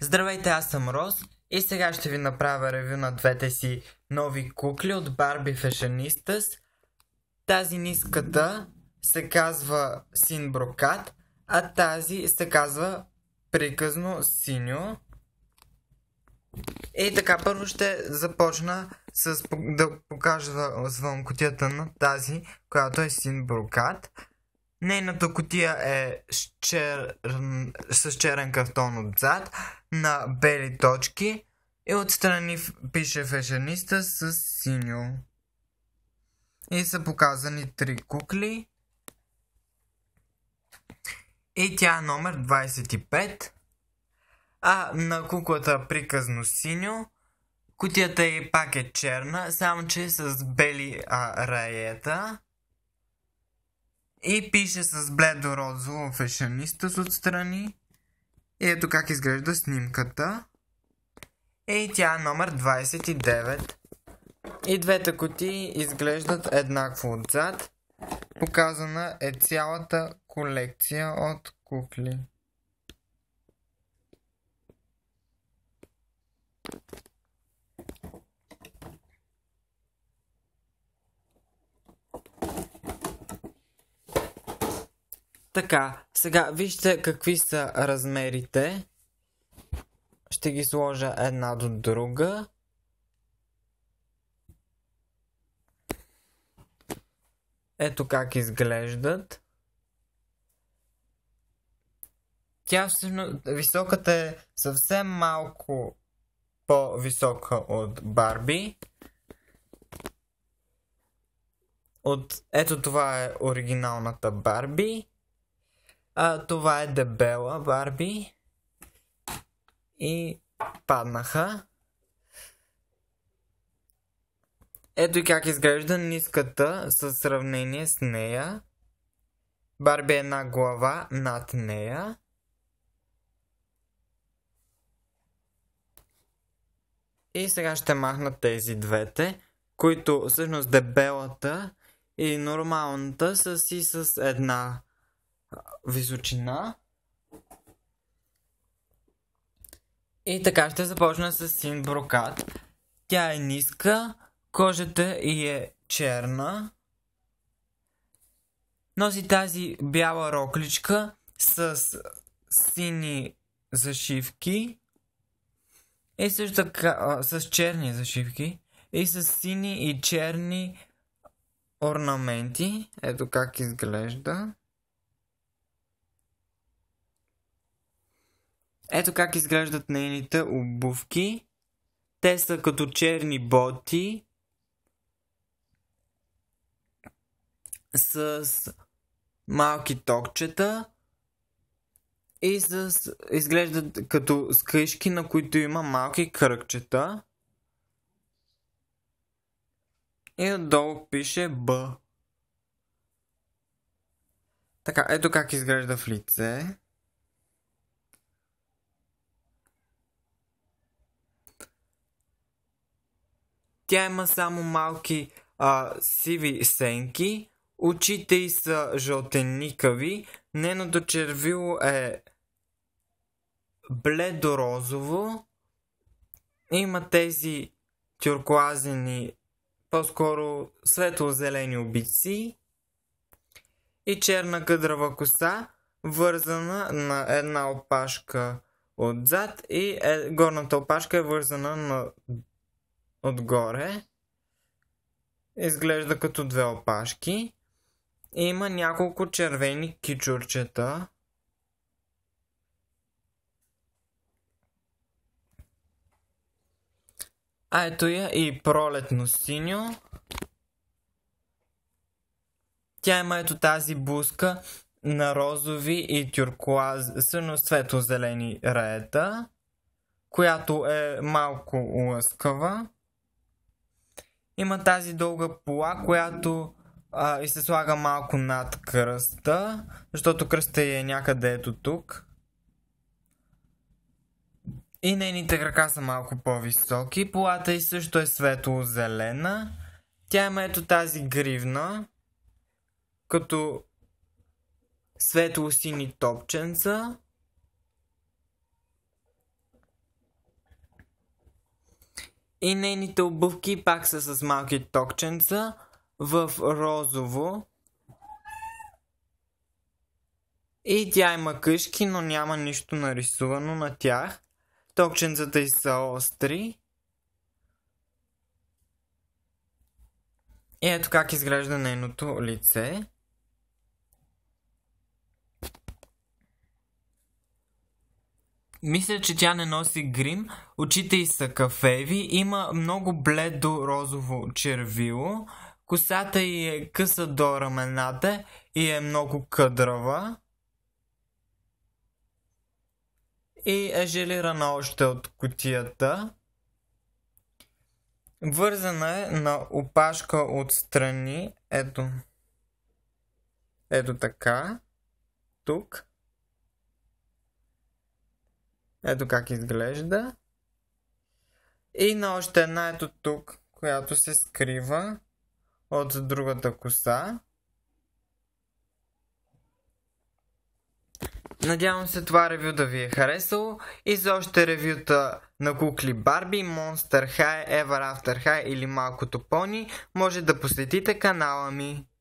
Здравейте, аз съм Роз и сега ще ви направя ревю на двете си нови кукли от Barbie Fashionistas. Тази ниската се казва Син Брокат, а тази се казва приказно Синьо. И така, първо ще започна с, да покажа звънкотията на тази, която е Син Брокат. Нейната котия е с, черн, с черен картон отзад на бели точки и отстрани пише фешениста с синьо. И са показани три кукли. И тя е номер 25. А на куклата приказно синьо. Котията и пак е черна, само че е с бели а, раета. И пише с бледо розово фешенистас отстрани. И ето как изглежда снимката. И тя е номер 29. И двете кутии изглеждат еднакво отзад. Показана е цялата колекция от кукли. Така, сега вижте какви са размерите. Ще ги сложа една до друга. Ето как изглеждат. Тя всъщност, високата е съвсем малко по-висока от Барби. От, ето това е оригиналната Барби. А, това е дебела Барби. И паднаха. Ето и как изглежда ниската със сравнение с нея. Барби е една глава над нея. И сега ще махна тези двете, които всъщност дебелата и нормалната са си с една височина. И така ще започна с син брокат. Тя е ниска, кожата и е черна. Носи тази бяла рокличка с сини зашивки. И също така а, с черни зашивки. И с сини и черни орнаменти. Ето как изглежда. Ето как изглеждат нейните обувки. Те са като черни боти с малки токчета и с, изглеждат като скришки, на които има малки кръгчета. И отдолу пише Б. Така, ето как изглежда в лице. Тя има само малки а, сиви сенки, очите й са жълтеникави, неното червило е бледо розово, има тези тюркуазени, по-скоро светло-зелени обици и черна къдрава коса, вързана на една опашка отзад и е, горната опашка е вързана на отгоре. Изглежда като две опашки. И има няколко червени кичурчета. А ето я и пролетно синьо. Тя има ето тази буска на розови и тюркуазно светло-зелени раета, която е малко лъскава. Има тази дълга пола, която а, и се слага малко над кръста, защото кръста е някъде ето тук. И нейните крака са малко по-високи. Полата и също е светло-зелена. Тя има ето тази гривна, като светло-сини топченца. и нейните обувки пак са с малки токченца в розово. И тя има къшки, но няма нищо нарисувано на тях. Токченцата й са остри. И ето как изглежда нейното лице. Мисля, че тя не носи грим, очите й са кафеви, има много бледо розово червило, косата й е къса до рамената и е много къдрава. И е желирана още от котията. Вързана е на опашка от страни. Ето. Ето така. Тук. Ето как изглежда. И на още една ето тук, която се скрива от другата коса. Надявам се това ревю да ви е харесало и за още ревюта на кукли Барби, Monster High, Ever After High или малкото пони може да посетите канала ми.